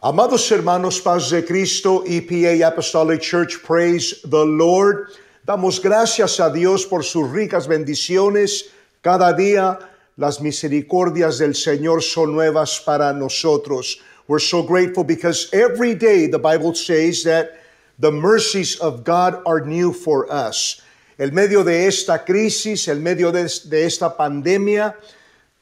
Amados hermanos, paz de Cristo, EPA Apostolic Church, praise the Lord. Damos gracias a Dios por sus ricas bendiciones. Cada día las misericordias del Señor son nuevas para nosotros. We're so grateful because every day the Bible says that the mercies of God are new for us. El medio de esta crisis, el medio de esta pandemia,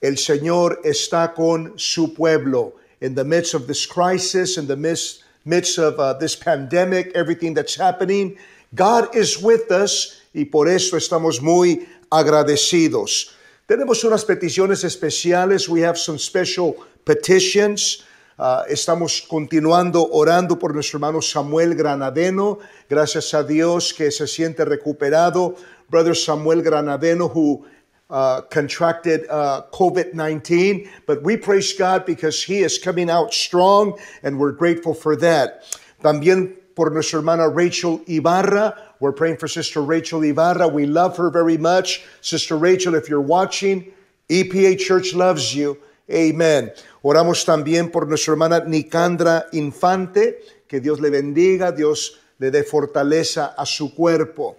el Señor está con su pueblo in the midst of this crisis, in the midst, midst of uh, this pandemic, everything that's happening. God is with us y por eso estamos muy agradecidos. Tenemos unas peticiones especiales. We have some special petitions. Uh, estamos continuando orando por nuestro hermano Samuel Granadeno. Gracias a Dios que se siente recuperado. Brother Samuel Granadeno, who Uh, contracted uh, COVID 19, but we praise God because He is coming out strong and we're grateful for that. También por nuestra hermana Rachel Ibarra. We're praying for Sister Rachel Ibarra. We love her very much. Sister Rachel, if you're watching, EPA Church loves you. Amen. Oramos también por nuestra hermana Nicandra Infante. Que Dios le bendiga, Dios le dé fortaleza a su cuerpo.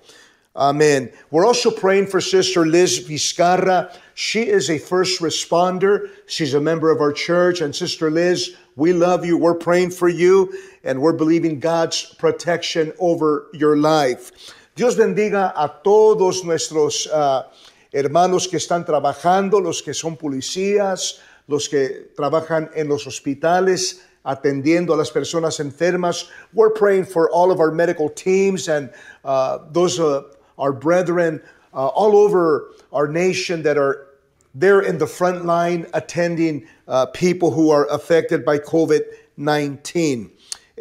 Amen. We're also praying for Sister Liz Vizcarra. She is a first responder. She's a member of our church. And Sister Liz, we love you. We're praying for you and we're believing God's protection over your life. Dios bendiga a todos nuestros uh, hermanos que están trabajando, los que son policías, los que trabajan en los hospitales, atendiendo a las personas enfermas. We're praying for all of our medical teams and uh, those uh, our brethren uh, all over our nation that are there in the front line attending uh, people who are affected by COVID 19.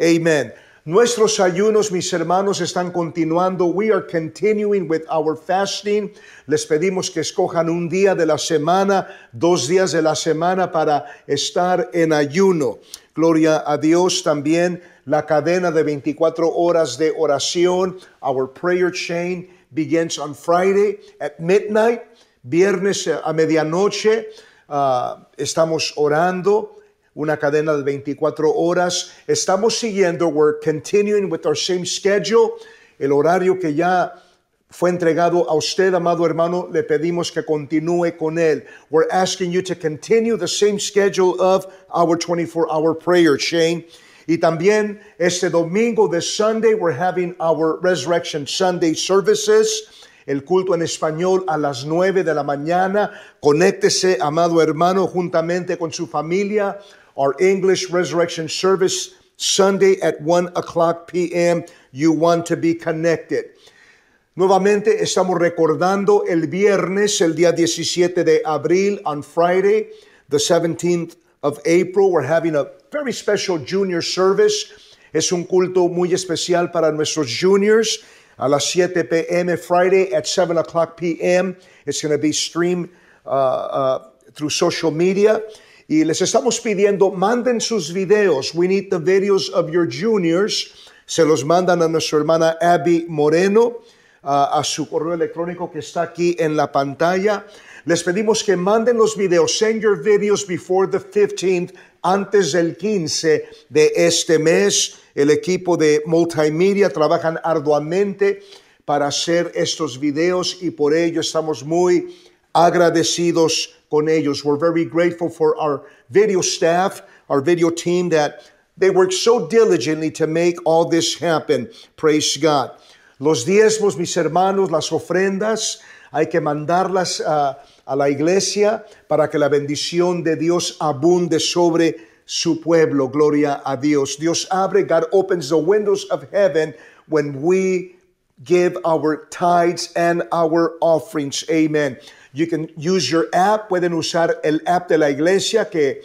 Amen. Nuestros ayunos, mis hermanos, están continuando. We are continuing with our fasting. Les pedimos que escojan un día de la semana, dos días de la semana para estar en ayuno. Gloria a Dios también la cadena de 24 horas de oración, our prayer chain begins on Friday at midnight. Viernes eh, a medianoche ah, estamos orando una cadena de 24 horas. Estamos siguiendo, we're continuing with our same schedule, el horario que ya fue entregado a usted, amado hermano, le pedimos que continúe con él. We're asking you to continue the same schedule of our 24 hour prayer, Shane. Y también este domingo de Sunday, we're having our Resurrection Sunday services el culto en español a las 9 de la mañana. Conéctese, amado hermano, juntamente con su familia. Our English Resurrection Service Sunday at 1 o'clock p.m. You want to be connected. Nuevamente estamos recordando el viernes, el día 17 de abril, on Friday, the 17th of April, we're having a very special junior service. Es un culto muy especial para nuestros juniors. A las 7 p.m. Friday at 7 o'clock p.m. It's going to be streamed uh, uh, through social media. Y les estamos pidiendo, manden sus videos. We need the videos of your juniors. Se los mandan a nuestra hermana Abby Moreno, uh, a su correo electrónico que está aquí en la pantalla. Les pedimos que manden los videos, send your videos before the 15th, antes del 15 de este mes. El equipo de multimedia trabajan arduamente para hacer estos videos y por ello estamos muy agradecidos con ellos. We're very grateful for our video staff, our video team that they work so diligently to make all this happen. Praise God. Los diezmos, mis hermanos, las ofrendas, hay que mandarlas a ah, a la iglesia para que la bendición de Dios abunde sobre su pueblo. Gloria a Dios. Dios abre, God opens the windows of heaven when we give our tithes and our offerings. Amen. You can use your app, pueden usar el app de la iglesia que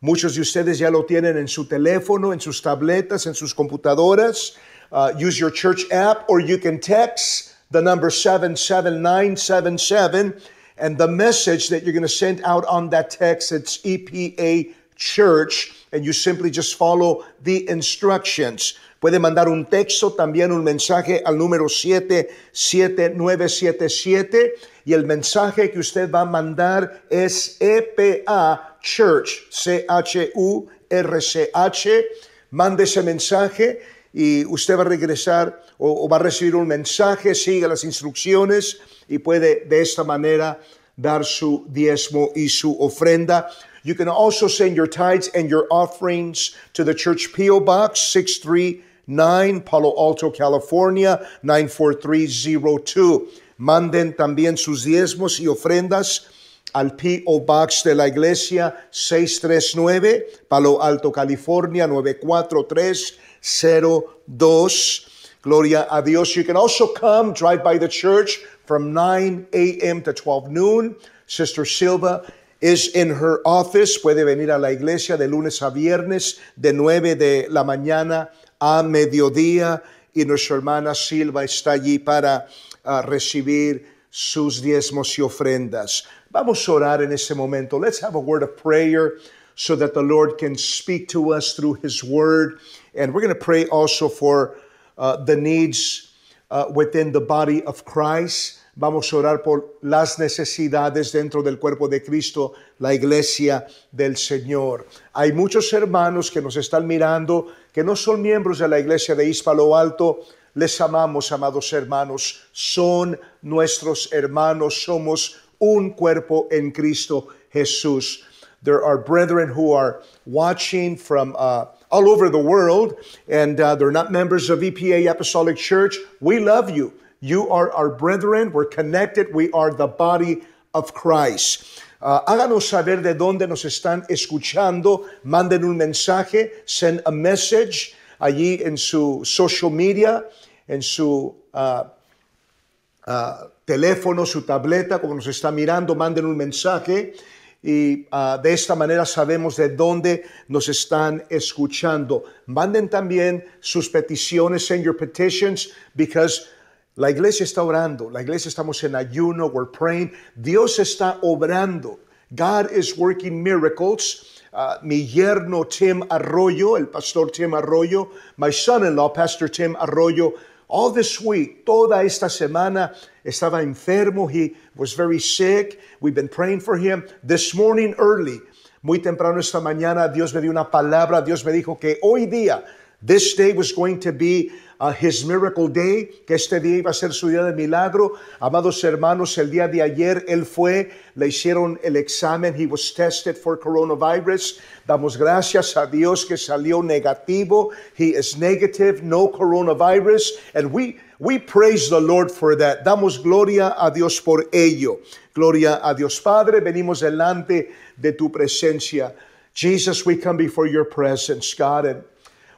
muchos de ustedes ya lo tienen en su teléfono, en sus tabletas, en sus computadoras. Uh, use your church app or you can text the number 77977 And the message that you're going to send out on that text, it's EPA Church, and you simply just follow the instructions. Puede mandar un texto, también un mensaje al número 77977 y el mensaje que usted va a mandar es EPA Church, C-H-U-R-C-H. Mande ese mensaje y usted va a regresar o, va a recibir un mensaje, siga las instrucciones y puede de esta manera dar su diezmo y su ofrenda. You can also send your tithes and your offerings to the church PO Box 639 Palo Alto, California 94302. Manden también sus diezmos y ofrendas al P.O. Box de la iglesia 639, Palo Alto, California 94302. Gloria a Dios. You can also come, drive by the church from 9 a.m. to 12 noon. Sister Silva is in her office. Puede venir a la iglesia de lunes a viernes de 9 de la mañana a mediodía. Y nuestra hermana Silva está allí para ah, recibir sus diezmos y ofrendas. Vamos a orar en este momento. Let's have a word of prayer so that the Lord can speak to us through His word. And we're going to pray also for uh, the needs uh, within the body of Christ. Vamos a orar por las necesidades dentro del cuerpo de Cristo, la iglesia del Señor. Hay muchos hermanos que nos están mirando que no son miembros de la iglesia de Hispalo Alto. Les amamos, amados hermanos. Son nuestros hermanos, somos un cuerpo en Cristo Jesús. There are brethren who are watching from uh, all over the world, and uh, they're not members of EPA Apostolic Church. We love you. You are our brethren. We're connected. We are the body of Christ. Uh, háganos saber de dónde nos están escuchando. Manden un mensaje. Send a message allí en su social media, en su uh, uh, teléfono, su tableta, como nos está mirando, manden un mensaje y ah, de esta manera sabemos de dónde nos están escuchando. Manden también sus peticiones, send your petitions, because la iglesia está orando, la iglesia estamos en ayuno, we're praying, Dios está obrando. God is working miracles. Ah, mi yerno Tim Arroyo, el pastor Tim Arroyo, my son-in-law, Pastor Tim Arroyo, all this week, toda esta semana, estaba enfermo. He was very sick. We've been praying for him. This morning early, muy temprano esta mañana, Dios me dio una palabra. Dios me dijo que hoy día This day was going to be uh, his miracle day, que este día iba a ser su día de milagro. Amados hermanos, el día de ayer él fue, le hicieron el examen, he was tested for coronavirus. Damos gracias a Dios que salió negativo. He is negative, no coronavirus. And we, we praise the Lord for that. Damos gloria a Dios por ello. Gloria a Dios Padre, venimos delante de tu presencia. Jesus, we come before your presence, God, and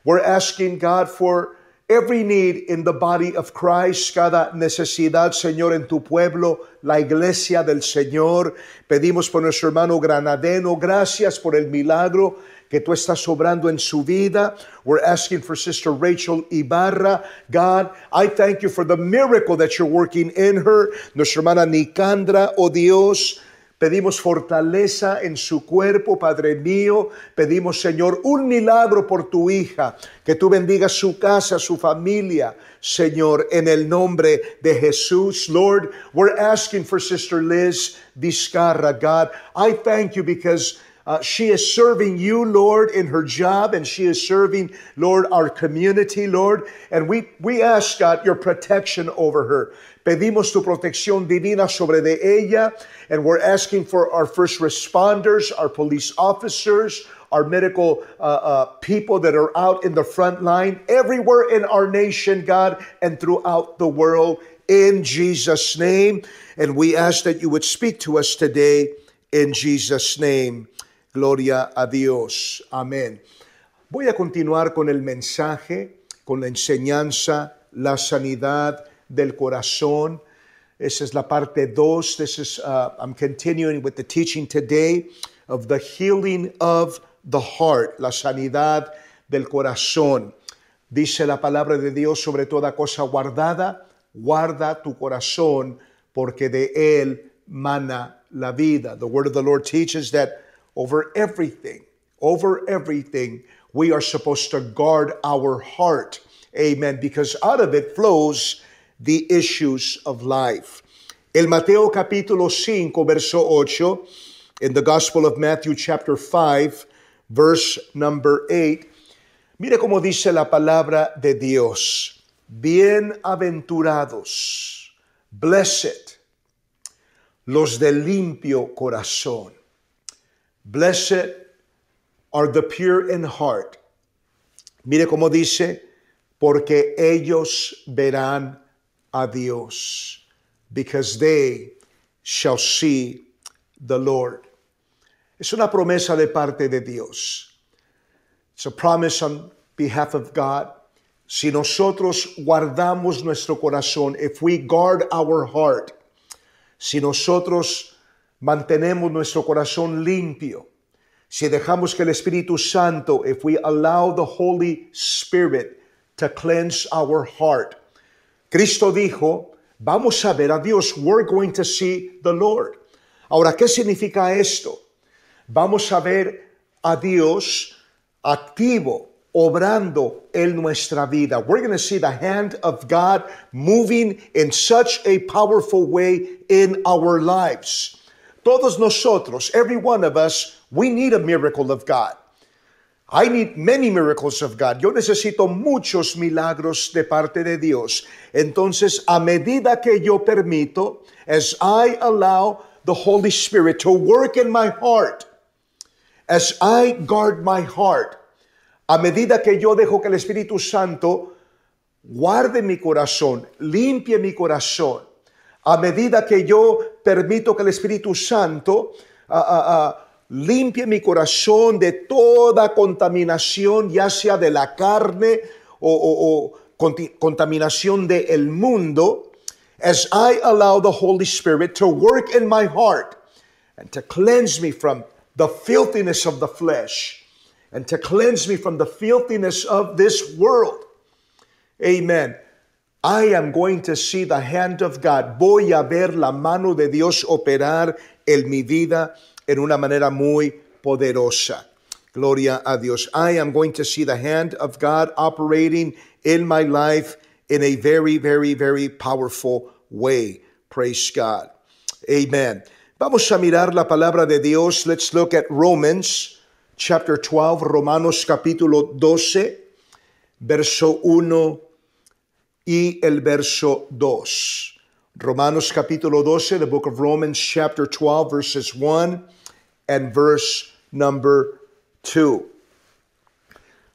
We're asking God for every need in the body of Christ, cada necesidad, Señor, en tu pueblo, la iglesia del Señor. Pedimos por nuestro hermano Granadeno, gracias por el milagro que tú estás obrando en su vida. We're asking for Sister Rachel Ibarra. God, I thank you for the miracle that you're working in her. Nuestra hermana Nicandra, oh Dios, Pedimos fortaleza en su cuerpo, Padre mío. Pedimos, Señor, un milagro por tu hija. Que tú bendigas su casa, su familia, Señor, en el nombre de Jesús. Lord, we're asking for Sister Liz Vizcarra, God. I thank you because. Uh, she is serving you, Lord, in her job, and she is serving, Lord, our community, Lord. And we, we ask, God, your protection over her. Pedimos tu protección divina sobre de ella. And we're asking for our first responders, our police officers, our medical uh, uh, people that are out in the front line, everywhere in our nation, God, and throughout the world, in Jesus' name. And we ask that you would speak to us today in Jesus' name. Gloria a Dios. Amén. Voy a continuar con el mensaje, con la enseñanza, la sanidad del corazón. This is la parte dos. This is, uh, I'm continuing with the teaching today of the healing of the heart, la sanidad del corazón. Dice la palabra de Dios sobre toda cosa guardada, guarda tu corazón porque de él mana la vida. The word of the Lord teaches that over everything, over everything, we are supposed to guard our heart. Amen. Because out of it flows the issues of life. El Mateo capítulo 5, verso 8, en the Gospel of Matthew chapter 5, verse number 8, mire cómo dice la palabra de Dios. Bienaventurados, blessed, los de limpio corazón. Blessed are the pure in heart. Mire cómo dice, porque ellos verán Dios, because they shall see the Lord. Es una promesa de parte de Dios. It's a promise on behalf of God. Si nosotros guardamos nuestro corazón, if we guard our heart, si nosotros mantenemos nuestro corazón limpio, si dejamos que el Espíritu Santo, if we allow the Holy Spirit to cleanse our heart, Cristo dijo, vamos a ver a Dios, we're going to see the Lord. Ahora, ¿qué significa esto? Vamos a ver a Dios activo, obrando en nuestra vida. We're going to see the hand of God moving in such a powerful way in our lives. Todos nosotros, every one of us, we need a miracle of God. I need many miracles of God. Yo necesito muchos milagros de parte de Dios. Entonces, a medida que yo permito, as I allow the Holy Spirit to work in my heart, as I guard my heart, a medida que yo dejo que el Espíritu Santo guarde mi corazón, limpie mi corazón, a medida que yo permito que el Espíritu Santo ah, ah, ah, limpie mi corazón de toda contaminación, ya sea de la carne o, contaminación del el mundo, as I allow the Holy Spirit to work in my heart and to cleanse me from the filthiness of the flesh and to cleanse me from the filthiness of this world. Amen. I am going to see the hand of God. Voy a ver la mano de Dios operar en mi vida en una manera muy poderosa. Gloria a Dios. I am going to see the hand of God operating in my life in a very, very, very powerful way. Praise God. Amen. Vamos a mirar la palabra de Dios. Let's look at Romans chapter 12, Romanos capítulo 12, verso 1 y el verso 2. Romanos capítulo 12, the book of Romans chapter 12, verses 1 and verse number 2.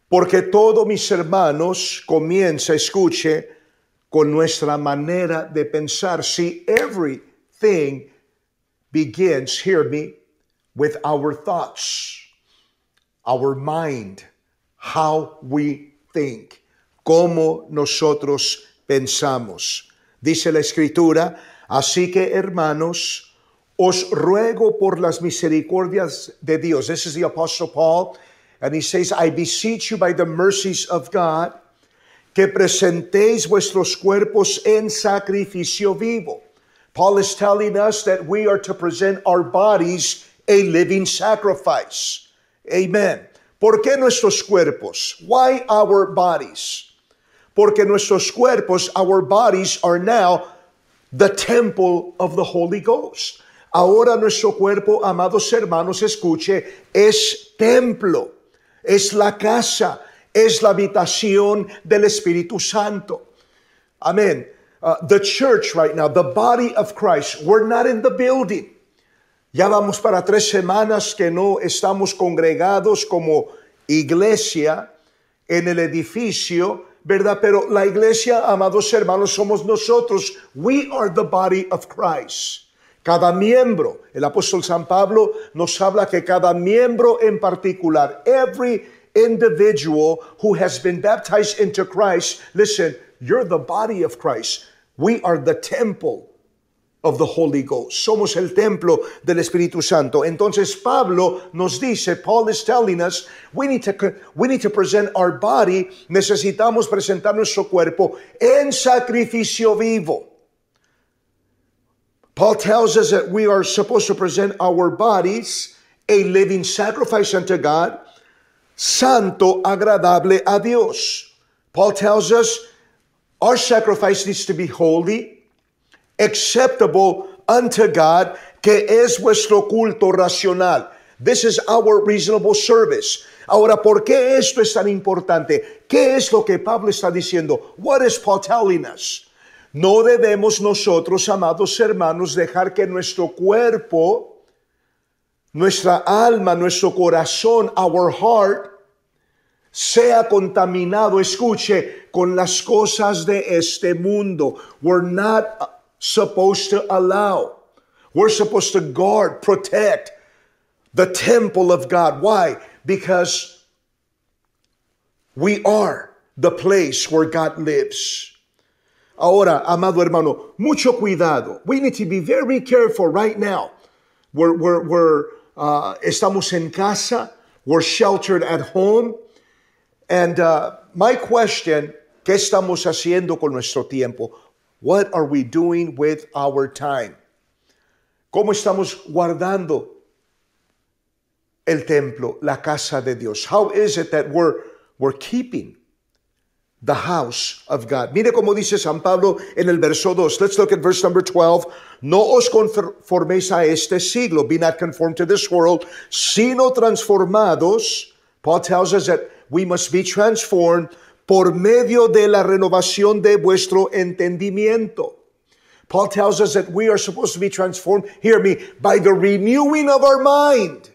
Porque todo, mis hermanos, comienza, escuche, con nuestra manera de pensar. Si everything begins, hear me, with our thoughts, our mind, how we think, cómo nosotros pensamos. Dice la Escritura, así que, hermanos, Os ruego por las misericordias de Dios. This is the Apostle Paul. And he says, I beseech you by the mercies of God que presentéis vuestros cuerpos en sacrificio vivo. Paul is telling us that we are to present our bodies a living sacrifice. Amen. ¿Por qué nuestros cuerpos? Why our bodies? Porque nuestros cuerpos, our bodies, are now the temple of the Holy Ghost. Ahora nuestro cuerpo, amados hermanos, escuche, es templo, es la casa, es la habitación del Espíritu Santo. Amén. Uh, the church right now, the body of Christ, we're not in the building. Ya vamos para tres semanas que no estamos congregados como iglesia en el edificio, ¿verdad? Pero la iglesia, amados hermanos, somos nosotros. We are the body of Christ. Cada miembro, el apóstol San Pablo nos habla que cada miembro en particular, every individual who has been baptized into Christ, listen, you're the body of Christ. We are the temple of the Holy Ghost. Somos el templo del Espíritu Santo. Entonces Pablo nos dice, Paul is telling us, we need to, we need to present our body, necesitamos presentar nuestro cuerpo en sacrificio vivo. Paul tells us that we are supposed to present our bodies a living sacrifice unto God, santo, agradable a Dios. Paul tells us our sacrifice needs to be holy, acceptable unto God, que es vuestro culto racional. This is our reasonable service. Ahora, ¿por qué esto es tan importante? ¿Qué es lo que Pablo está diciendo? What is Paul telling us? No debemos nosotros, amados hermanos, dejar que nuestro cuerpo, nuestra alma, nuestro corazón, our heart, sea contaminado, escuche, con las cosas de este mundo. We're not supposed to allow. We're supposed to guard, protect the temple of God. Why? Because we are the place where God lives. Ahora, amado hermano, mucho cuidado. We need to be very careful right now. We're, we're, uh, estamos en casa. We're sheltered at home. And uh, my question, ¿qué estamos haciendo con nuestro tiempo? What are we doing with our time? ¿Cómo estamos guardando el templo, la casa de Dios? How is it that we're, we're keeping the house of God. Mire como dice San Pablo en el verso 2. Let's look at verse number 12. No os conforméis a este siglo, be not conformed to this world, sino transformados. Paul tells us that we must be transformed por medio de la renovación de vuestro entendimiento. Paul tells us that we are supposed to be transformed, hear me, by the renewing of our mind.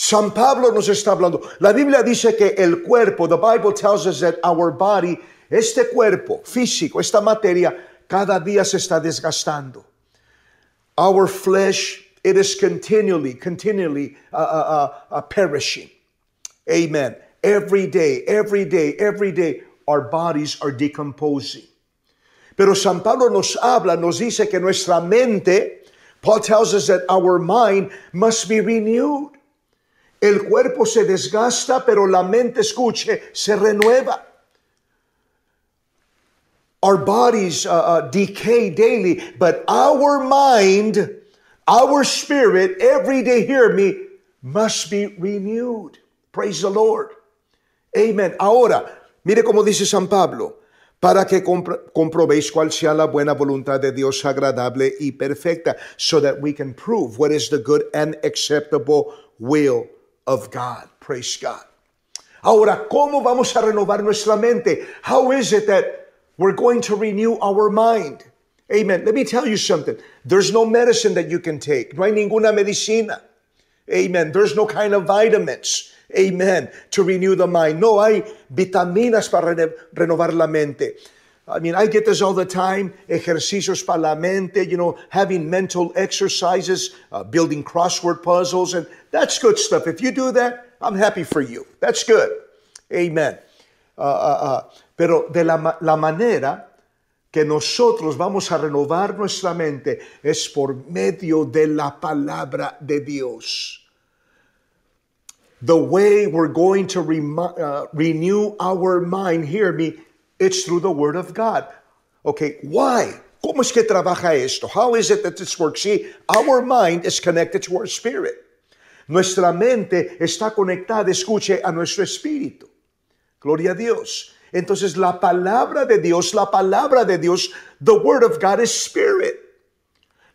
San Pablo nos está hablando. La Biblia dice que el cuerpo, the Bible tells us that our body, este cuerpo físico, esta materia, cada día se está desgastando. Our flesh, it is continually, continually uh, uh, uh, uh perishing. Amen. Every day, every day, every day, our bodies are decomposing. Pero San Pablo nos habla, nos dice que nuestra mente, Paul tells us that our mind must be renewed. El cuerpo se desgasta, pero la mente, escuche, se renueva. Our bodies uh, uh, decay daily, but our mind, our spirit, every day, hear me, must be renewed. Praise the Lord. Amen. Ahora, mire cómo dice San Pablo, para que comprobéis cuál sea la buena voluntad de Dios agradable y perfecta, so that we can prove what is the good and acceptable will of God. Praise God. Ahora, ¿cómo vamos a renovar nuestra mente? How is it that we're going to renew our mind? Amen. Let me tell you something. There's no medicine that you can take. No hay ninguna medicina. Amen. There's no kind of vitamins. Amen. To renew the mind. No hay vitaminas para renovar la mente. I mean, I get this all the time. Ejercicios para la mente, you know, having mental exercises, uh, building crossword puzzles, and that's good stuff. If you do that, I'm happy for you. That's good. Amen. Uh, uh, uh pero de la, la manera que nosotros vamos a renovar nuestra mente es por medio de la palabra de Dios. The way we're going to re- uh, renew our mind, hear me, It's through the Word of God. Okay, why? ¿Cómo es que trabaja esto? How is it that this works? See, our mind is connected to our spirit. Nuestra mente está conectada, escuche, a nuestro espíritu. Gloria a Dios. Entonces, la palabra de Dios, la palabra de Dios, the Word of God is spirit.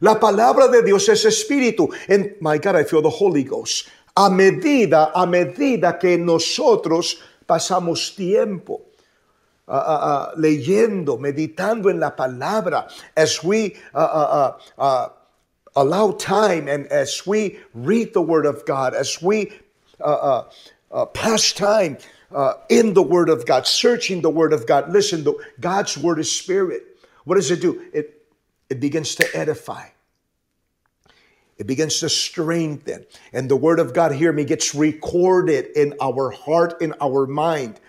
La palabra de Dios es espíritu. And my God, I feel the Holy Ghost. A medida, a medida que nosotros pasamos tiempo uh, uh, leyendo, meditando en la palabra, as we allow time and as we read the Word of God, as we pass time in the Word of God, searching the Word of God, listen, the, God's Word is Spirit. What does it do? It, it begins to edify. It begins to strengthen. And the Word of God, hear me, gets recorded in our heart, in our mind.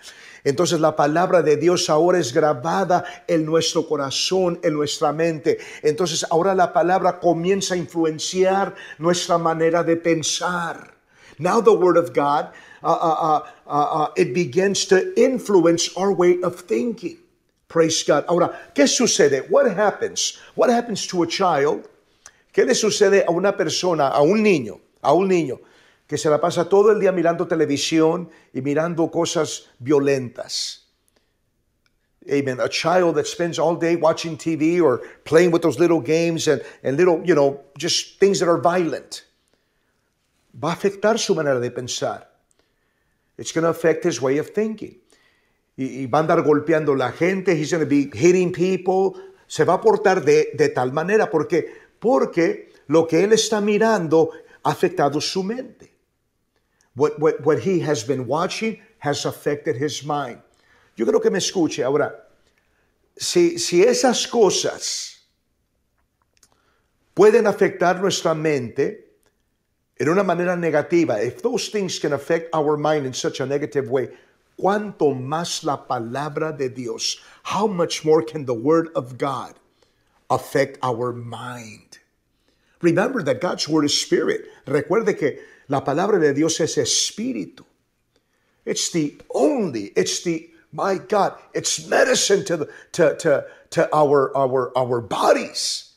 Entonces la palabra de Dios ahora es grabada en nuestro corazón, en nuestra mente. Entonces ahora la palabra comienza a influenciar nuestra manera de pensar. Now the word of God, uh, uh, uh, it begins to influence our way of thinking. Praise God. Ahora, ¿qué sucede? What happens? What happens to a child? ¿Qué le sucede a una persona, a un niño, a un niño? que se la pasa todo el día mirando televisión y mirando cosas violentas. Amen. A child that spends all day watching TV or playing with those little games and, and little, you know, just things that are violent. Va a afectar su manera de pensar. It's going to affect his way of thinking. Y, y va a andar golpeando la gente. He's going to be hitting people. Se va a portar de, de tal manera porque, porque lo que él está mirando ha afectado su mente. What, what, what he has been watching has affected his mind. Yo creo que me escuche ahora. Si, si esas cosas pueden afectar nuestra mente en una manera negativa, if those things can affect our mind in such a negative way, cuanto más la palabra de Dios, how much more can the word of God affect our mind? Remember that God's word is spirit. Recuerde que La palabra de Dios es espíritu. It's the only, it's the, my God, it's medicine to, to, to, to our, our, our bodies.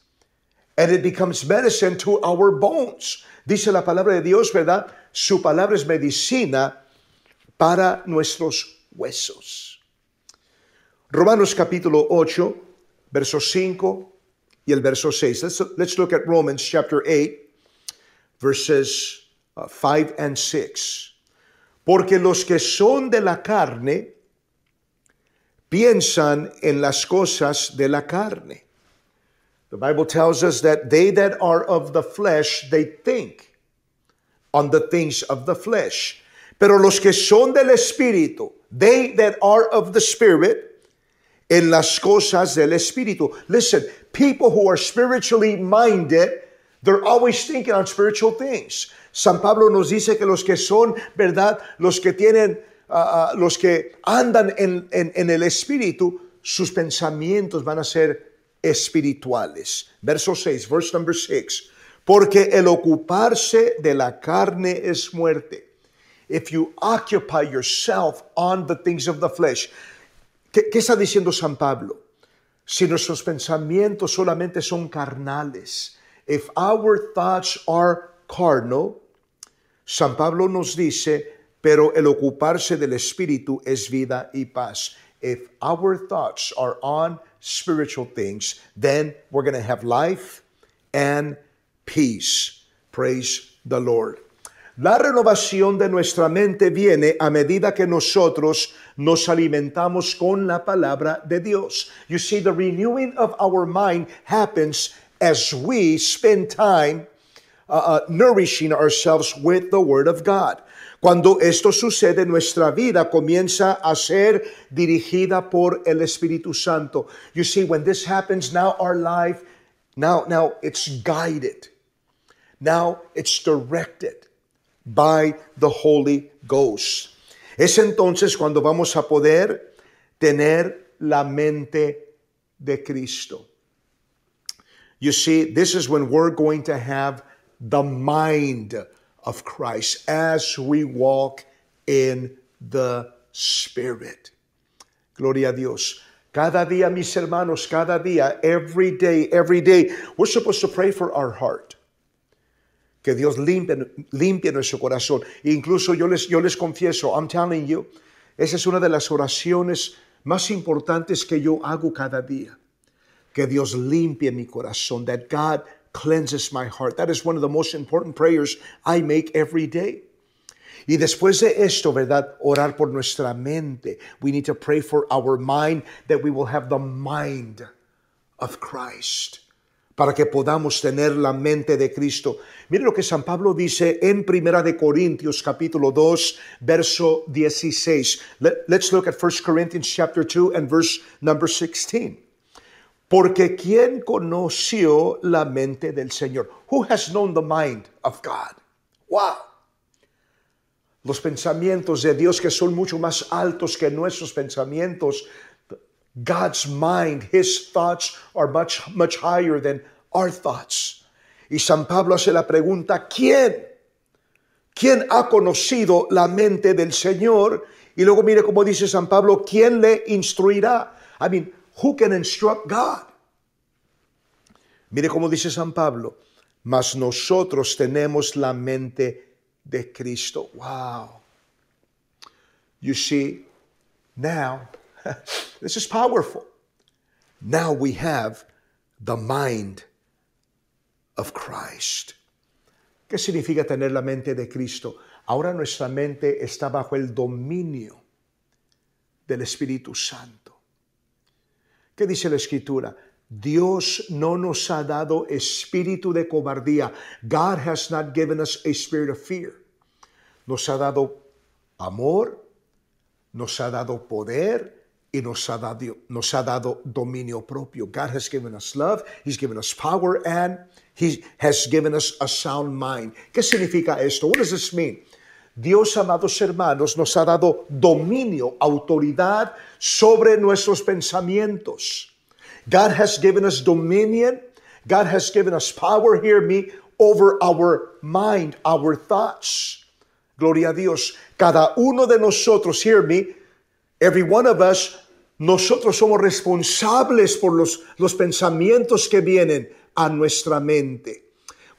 And it becomes medicine to our bones. Dice la palabra de Dios, ¿verdad? Su palabra es medicina para nuestros huesos. Romanos capítulo 8, verso 5 y el verso 6. Let's, let's look at Romans chapter 8, verses Uh, 5 and 6. Porque los que son de la carne piensan en las cosas de la carne. The Bible tells us that they that are of the flesh, they think on the things of the flesh. Pero los que son del Espíritu, they that are of the Spirit, en las cosas del Espíritu. Listen, people who are spiritually minded, They're always thinking on spiritual things. San Pablo nos dice que los que son, ¿verdad? Los que tienen, ah, ah, los que andan en, el Espíritu, sus pensamientos van a ser espirituales. Verso 6, verse number 6. Porque el ocuparse de la carne es muerte. If you occupy yourself on the things of the flesh. ¿Qué, qué está diciendo San Pablo? Si nuestros pensamientos solamente son carnales, If our thoughts are carnal, San Pablo nos dice, pero el ocuparse del Espíritu es vida y paz. If our thoughts are on spiritual things, then we're going to have life and peace. Praise the Lord. La renovación de nuestra mente viene a medida que nosotros nos alimentamos con la palabra de Dios. You see, the renewing of our mind happens as we spend time uh, uh, nourishing ourselves with the Word of God. Cuando esto sucede, nuestra vida comienza a ser dirigida por el Espíritu Santo. You see, when this happens, now our life, now, now it's guided. Now it's directed by the Holy Ghost. Es entonces cuando vamos a poder tener la mente de Cristo. You see, this is when we're going to have the mind of Christ as we walk in the Spirit. Gloria a Dios. Cada día, mis hermanos, cada día, every day, every day, we're supposed to pray for our heart. Que Dios limpie, limpie nuestro corazón. E incluso yo les, yo les confieso, I'm telling you, esa es una de las oraciones más importantes que yo hago cada día. Que Dios limpie mi corazón. That God cleanses my heart. That is one of the most important prayers I make every day. Y después de esto, ¿verdad? Orar por nuestra mente. We need to pray for our mind that we will have the mind of Christ. Para que podamos tener la mente de Cristo. Mire lo que San Pablo dice en Primera de Corintios capítulo 2, verso 16. let's look at 1 Corinthians chapter 2 and verse number 16. Porque ¿quién conoció la mente del Señor? Who has known the mind of God? Wow. Los pensamientos de Dios que son mucho más altos que nuestros pensamientos. God's mind, his thoughts are much much higher than our thoughts. Y San Pablo hace la pregunta, ¿quién? ¿Quién ha conocido la mente del Señor? Y luego mire cómo dice San Pablo, ¿quién le instruirá? I mean, Who can instruct God? Mire cómo dice San Pablo, mas nosotros tenemos la mente de Cristo. Wow. You see, now, this is powerful. Now we have the mind of Christ. ¿Qué significa tener la mente de Cristo? Ahora nuestra mente está bajo el dominio del Espíritu Santo. ¿Qué dice la escritura? Dios no nos ha dado espíritu de cobardía. God has not given us a spirit of fear. Nos ha dado amor, nos ha dado poder y nos ha dado, nos ha dado dominio propio. God has given us love, He's given us power, and He has given us a sound mind. ¿Qué significa esto? What does this mean? Dios, amados hermanos, nos ha dado dominio, autoridad sobre nuestros pensamientos. God has given us dominion. God has given us power, hear me, over our mind, our thoughts. Gloria a Dios. Cada uno de nosotros, hear me, every one of us, nosotros somos responsables por los, los pensamientos que vienen a nuestra mente.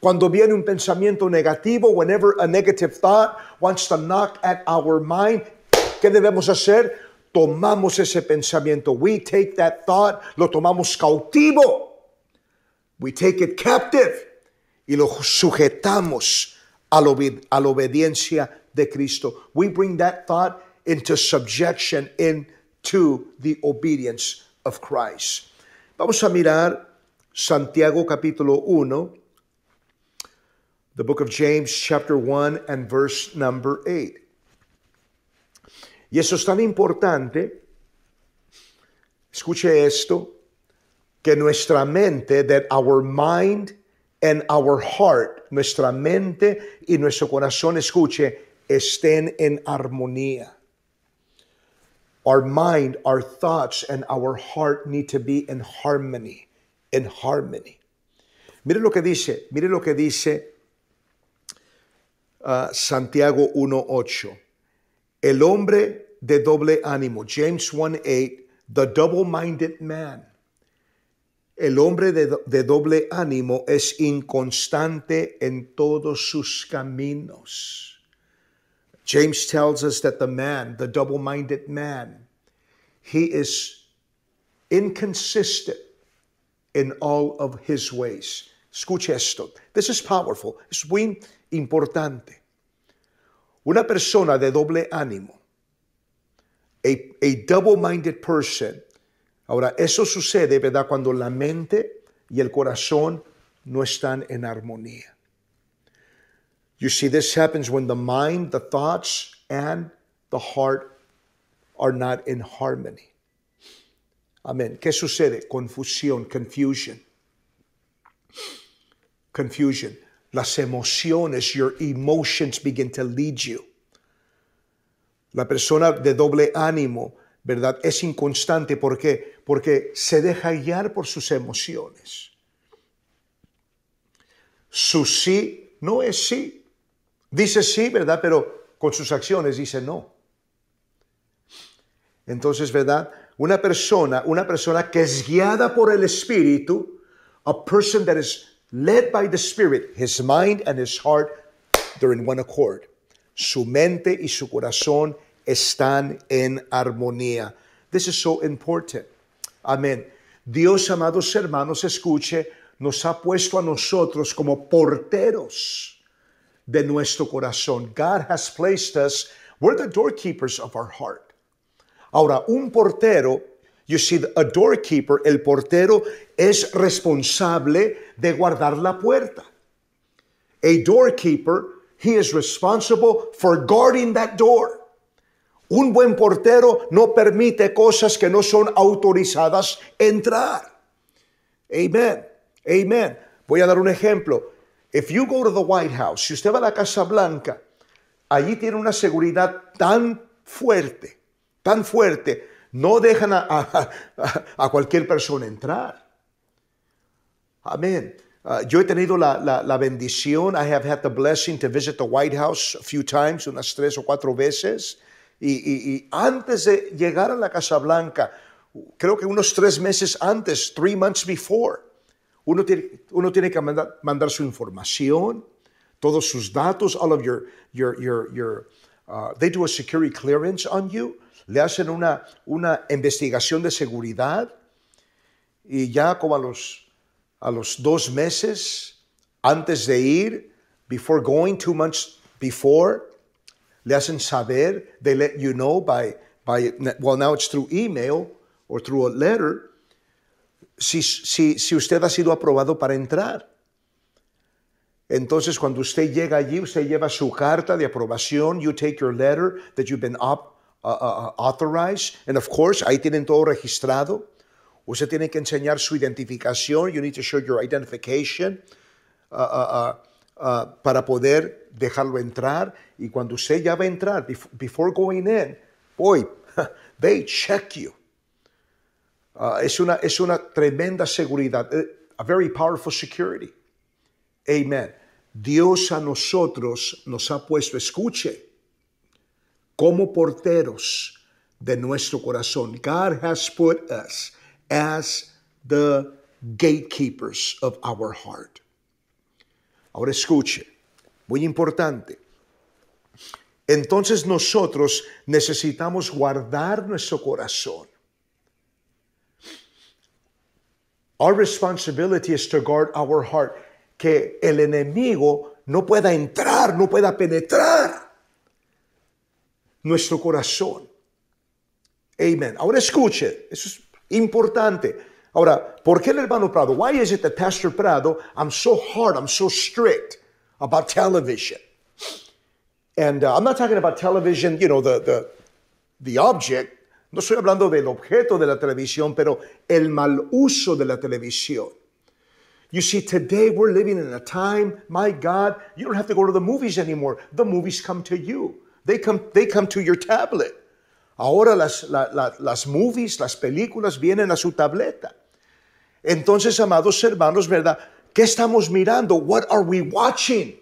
Cuando viene un pensamiento negativo, whenever a negative thought wants to knock at our mind, ¿qué debemos hacer? Tomamos ese pensamiento. We take that thought, lo tomamos cautivo. We take it captive y lo sujetamos a la, obediencia de Cristo. We bring that thought into subjection, into the obedience of Christ. Vamos a mirar Santiago capítulo 1 the book of James chapter 1 and verse number 8. Y eso es tan importante, escuche esto, que nuestra mente, that our mind and our heart, nuestra mente y nuestro corazón, escuche, estén en armonía. Our mind, our thoughts, and our heart need to be in harmony, in harmony. Mire lo que dice, mire lo que dice uh, Santiago 1.8. El hombre de doble ánimo, James 1.8, the double-minded man. El hombre de, de doble ánimo es inconstante en todos sus caminos. James tells us that the man, the double minded man, he is inconsistent in all of his ways. Escuche esto. This is powerful. It's muy importante. Una persona de doble ánimo, a, a double-minded person. Ahora, eso sucede, Cuando la mente y el corazón no están en armonía. You see, this happens when the mind, the thoughts, and the heart are not in harmony. Amen. ¿Qué sucede? Confusión, confusion. Confusion. Las emociones, your emotions begin to lead you. La persona de doble ánimo, ¿verdad? Es inconstante. ¿Por qué? Porque se deja guiar por sus emociones. Su sí no es sí. Dice sí, ¿verdad? Pero con sus acciones dice no. Entonces, ¿verdad? Una persona, una persona que es guiada por el Espíritu, a person that is led by the Spirit, his mind and his heart, they're in one accord. Su mente y su corazón están en armonía. This is so important. Amén. Dios, amados hermanos, escuche, nos ha puesto a nosotros como porteros de nuestro corazón. God has placed us, we're the doorkeepers of our heart. Ahora, un portero You see, a doorkeeper, el portero, es responsable de guardar la puerta. A doorkeeper, he is responsible for guarding that door. Un buen portero no permite cosas que no son autorizadas entrar. Amen. Amen. Voy a dar un ejemplo. If you go to the White House, si usted va a la Casa Blanca, allí tiene una seguridad tan fuerte, tan fuerte no dejan a, cualquier persona entrar. Amén. Ah, yo he tenido la, bendición, I have had the blessing to visit the White House a few times, unas tres o cuatro veces. Y, antes de llegar a la Casa Blanca, creo que unos tres meses antes, three months before, uno tiene, uno tiene que mandar, su información, todos sus datos, all of your, your, ah, they do a security clearance on you le hacen una, una investigación de seguridad y ya como a los, a los dos meses antes de ir, before going, two months before, le hacen saber, they let you know by, by well now it's through email or through a letter, si, si, si usted ha sido aprobado para entrar. Entonces, cuando usted llega allí, usted lleva su carta de aprobación, you take your letter that you've been up, uh, authorized, and of course, ahí tienen todo registrado. Usted tiene que enseñar su identificación, you need to show your identification uh, uh, uh, para poder dejarlo entrar. Y cuando usted ya va a entrar, before going in, boy, they check you. es, una, es una tremenda seguridad, eh, a very powerful security. Amen. Dios a nosotros nos ha puesto, escuche, como porteros de nuestro corazón. God has put us as the gatekeepers of our heart. Ahora escuche, muy importante. Entonces nosotros necesitamos guardar nuestro corazón. Our responsibility is to guard our heart, que el enemigo no pueda entrar, no pueda penetrar nuestro corazón. Amen. Ahora escuche, eso es importante. Ahora, ¿por qué el hermano Prado? Why is it that Pastor Prado, I'm so hard, I'm so strict about television? And uh, I'm not talking about television, you know, the, the, the object. No estoy hablando del objeto de la televisión, pero el mal uso de la televisión. You see, today we're living in a time, my God, you don't have to go to the movies anymore. The movies come to you. They come, they come to your tablet. Ahora las, la, la, las movies, las películas vienen a su tableta. Entonces, amados hermanos, ¿verdad? ¿Qué estamos mirando? What are we watching?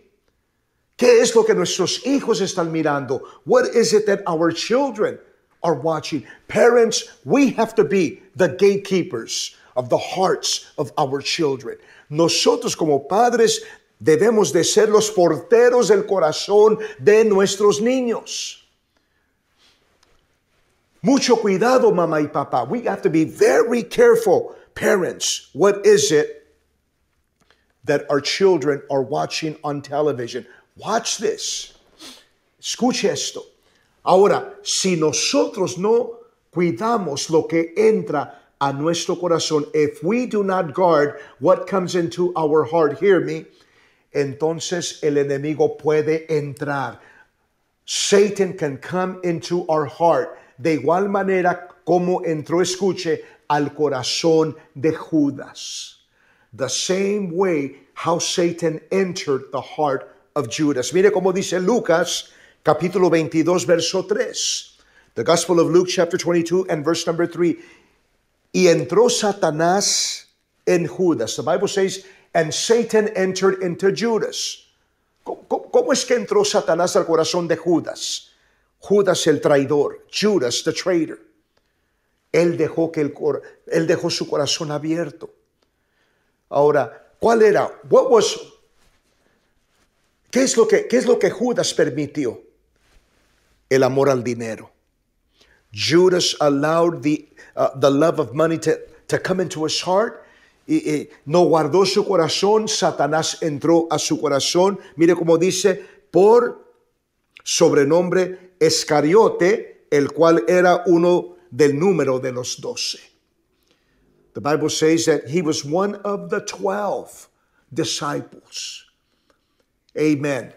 ¿Qué es lo que nuestros hijos están mirando? What is it that our children are watching? Parents, we have to be the gatekeepers of the hearts of our children. Nosotros como padres Debemos de ser los porteros del corazón de nuestros niños. Mucho cuidado, mamá y papá. We have to be very careful, parents. What is it that our children are watching on television? Watch this. Escuche esto. Ahora, si nosotros no cuidamos lo que entra a nuestro corazón, if we do not guard what comes into our heart, hear me, entonces el enemigo puede entrar. Satan can come into our heart de igual manera como entró, escuche, al corazón de Judas. The same way how Satan entered the heart of Judas. Mire como dice Lucas capítulo 22 verso 3. The Gospel of Luke chapter 22 and verse number 3. Y entró Satanás en Judas. The Bible says and Satan entered into Judas. ¿Cómo, es que entró Satanás al corazón de Judas? Judas el traidor, Judas the traitor. Él dejó, que el, él dejó su corazón abierto. Ahora, ¿cuál era? What was, ¿qué, es lo que, ¿Qué es lo que Judas permitió? El amor al dinero. Judas allowed the, uh, the love of money to, to come into his heart no guardó su corazón, Satanás entró a su corazón. Mire cómo dice, por sobrenombre Escariote, el cual era uno del número de los doce. The Bible says that he was one of the twelve disciples. Amen.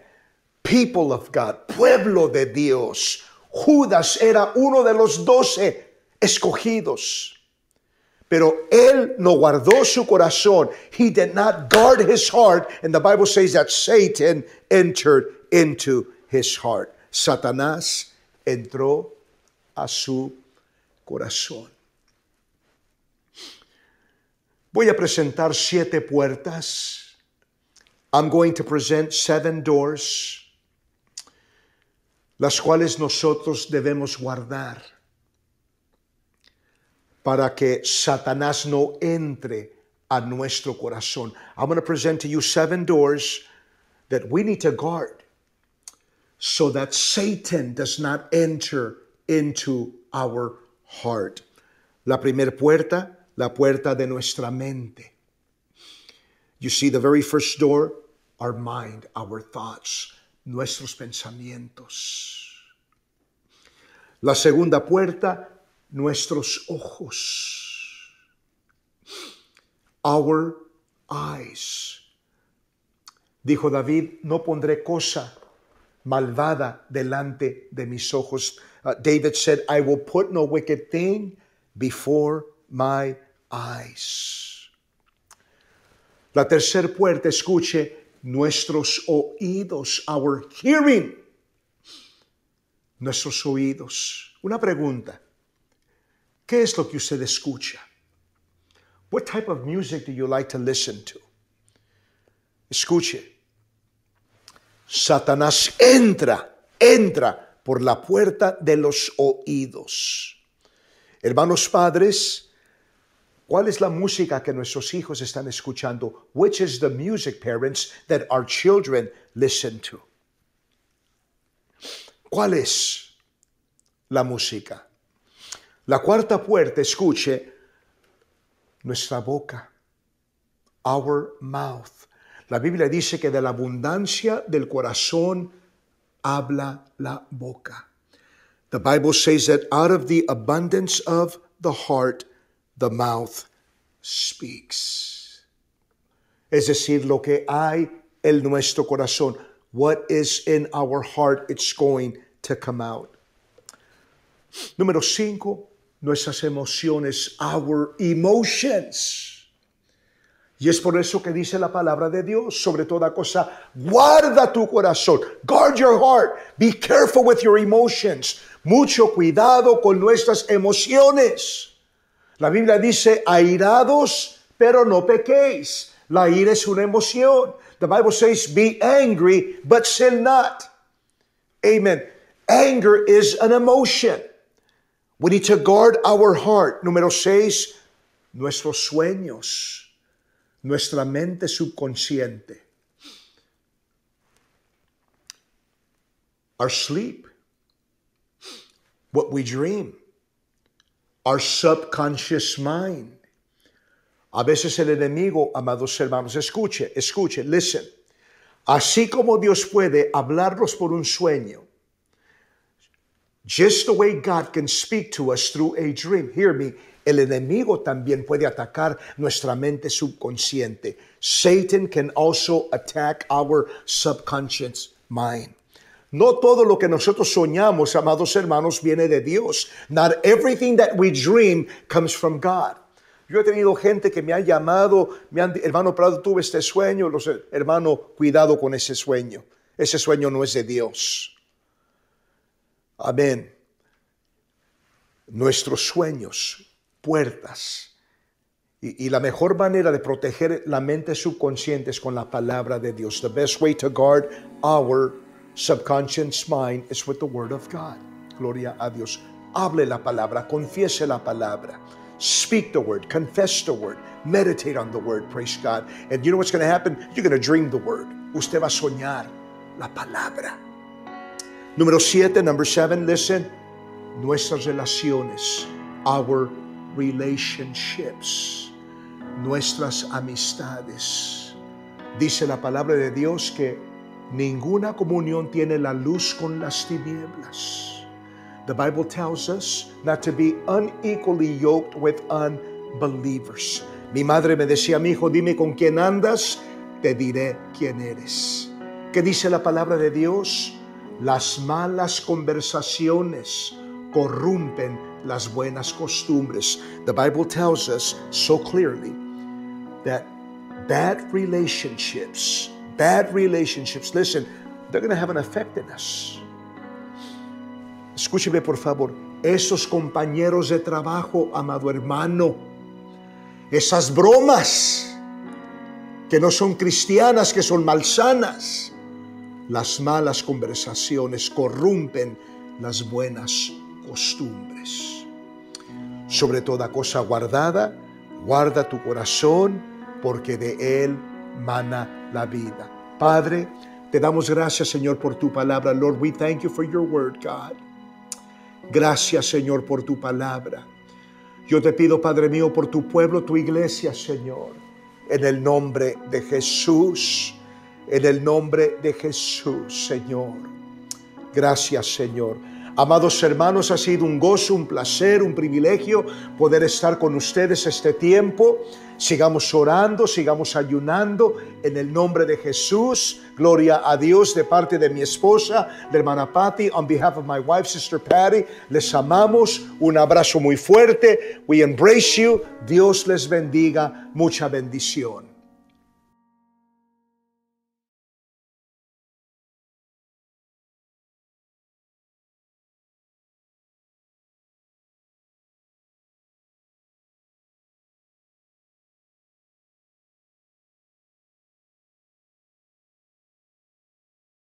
People of God, pueblo de Dios. Judas era uno de los doce escogidos. Pero él no guardó su corazón. He did not guard his heart. And the Bible says that Satan entered into his heart. Satanás entró a su corazón. Voy a presentar siete puertas. I'm going to present seven doors, las cuales nosotros debemos guardar para que Satanás no entre a nuestro corazón. I'm going to present to you seven doors that we need to guard so that Satan does not enter into our heart. La primera puerta, la puerta de nuestra mente. You see, the very first door, our mind, our thoughts, nuestros pensamientos. La segunda puerta, nuestros ojos. Our eyes. Dijo David, no pondré cosa malvada delante de mis ojos. Uh, David said, I will put no wicked thing before my eyes. La tercera puerta, escuche, nuestros oídos, our hearing. Nuestros oídos. Una pregunta. ¿Qué es lo que usted escucha? What type of music do you like to listen to? Escuche. Satanás entra, entra por la puerta de los oídos. Hermanos padres, ¿cuál es la música que nuestros hijos están escuchando? Which is the music, parents, that our children listen to? ¿Cuál es la música? La cuarta puerta, escuche, nuestra boca, our mouth. La Biblia dice que de la abundancia del corazón habla la boca. The Bible says that out of the abundance of the heart, the mouth speaks. Es decir, lo que hay en nuestro corazón, what is in our heart, it's going to come out. Número cinco, nuestras emociones, our emotions. Y es por eso que dice la palabra de Dios, sobre toda cosa, guarda tu corazón, guard your heart, be careful with your emotions, mucho cuidado con nuestras emociones. La Biblia dice, airados, pero no pequéis. La ira es una emoción. The Bible says, be angry, but sin not. Amen. Anger is an emotion. We need to guard our heart. Número seis, nuestros sueños, nuestra mente subconsciente. Our sleep, what we dream, our subconscious mind. A veces el enemigo, amados hermanos, escuche, escuche, listen. Así como Dios puede hablarnos por un sueño, Just the way God can speak to us through a dream. Hear me. El enemigo también puede atacar nuestra mente subconsciente. Satan can also attack our subconscious mind. No todo lo que nosotros soñamos, amados hermanos, viene de Dios. Not everything that we dream comes from God. Yo he tenido gente que me ha llamado, me han, hermano Prado, tuve este sueño, hermano, cuidado con ese sueño. Ese sueño no es de Dios. Amén. Nuestros sueños, puertas. Y, la mejor manera de proteger la mente subconsciente es con la palabra de Dios. The best way to guard our subconscious mind is with the Word of God. Gloria a Dios. Hable la palabra, confiese la palabra. Speak the word, confess the word, meditate on the word, praise God. And you know what's going to happen? You're going to dream the word. Usted va a soñar la palabra. Número siete, number seven, listen. Nuestras relaciones, our relationships, nuestras amistades. Dice la palabra de Dios que ninguna comunión tiene la luz con las tinieblas. The Bible tells us not to be unequally yoked with unbelievers. Mi madre me decía, mi hijo, dime con quién andas, te diré quién eres. ¿Qué dice la palabra de Dios? Las malas conversaciones corrompen las buenas costumbres. The Bible tells us so clearly that bad relationships, bad relationships, listen, they're going to have an effect in us. Escúcheme por favor, esos compañeros de trabajo, amado hermano, esas bromas que no son cristianas, que son malsanas, las malas conversaciones corrompen las buenas costumbres. Sobre toda cosa guardada, guarda tu corazón, porque de él mana la vida. Padre, te damos gracias, Señor, por tu palabra. Lord, we thank you for your word, God. Gracias, Señor, por tu palabra. Yo te pido, Padre mío, por tu pueblo, tu iglesia, Señor, en el nombre de Jesús en el nombre de Jesús, Señor. Gracias, Señor. Amados hermanos, ha sido un gozo, un placer, un privilegio poder estar con ustedes este tiempo. Sigamos orando, sigamos ayunando en el nombre de Jesús. Gloria a Dios de parte de mi esposa, de hermana Patty, on behalf of my wife, Sister Patty. Les amamos, un abrazo muy fuerte. We embrace you. Dios les bendiga, mucha bendición.